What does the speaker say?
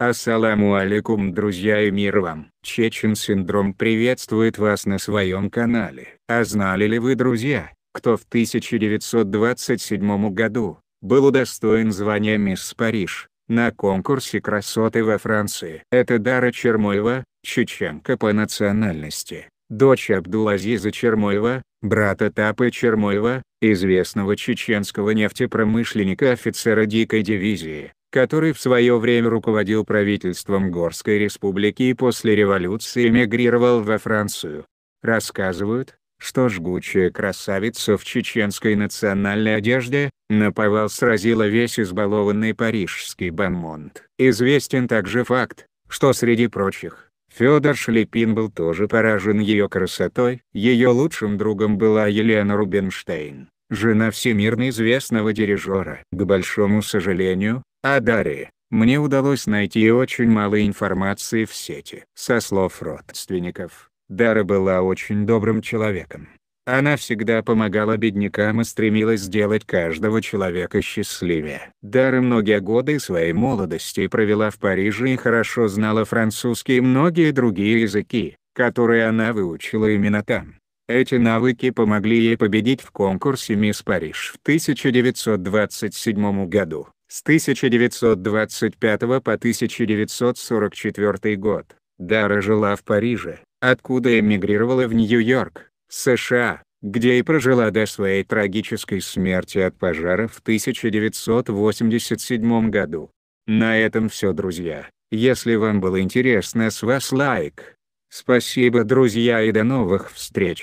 Ассаламу алейкум друзья и мир вам! Чечен Синдром приветствует вас на своем канале. А знали ли вы друзья, кто в 1927 году, был удостоен звания «Мисс Париж» на конкурсе красоты во Франции. Это Дара Чермоева, чеченка по национальности, дочь Абдулазиза Чермоева, брата Тапы Чермоева, известного чеченского нефтепромышленника-офицера дикой дивизии который в свое время руководил правительством Горской республики и после революции эмигрировал во Францию. Рассказывают, что жгучая красавица в чеченской национальной одежде, наповал сразила весь избалованный парижский бонмонт. Известен также факт, что среди прочих, Федор Шлепин был тоже поражен ее красотой. Ее лучшим другом была Елена Рубинштейн, жена всемирно известного дирижера. К большому сожалению, о а Даре мне удалось найти очень мало информации в сети. Со слов родственников, Дара была очень добрым человеком. Она всегда помогала беднякам и стремилась сделать каждого человека счастливее. Дара многие годы своей молодости провела в Париже и хорошо знала французский и многие другие языки, которые она выучила именно там. Эти навыки помогли ей победить в конкурсе «Мисс Париж» в 1927 году с 1925 по 1944 год. Дара жила в Париже, откуда эмигрировала в Нью-Йорк, США, где и прожила до своей трагической смерти от пожара в 1987 году. На этом все, друзья. Если вам было интересно, с вас лайк. Спасибо, друзья, и до новых встреч.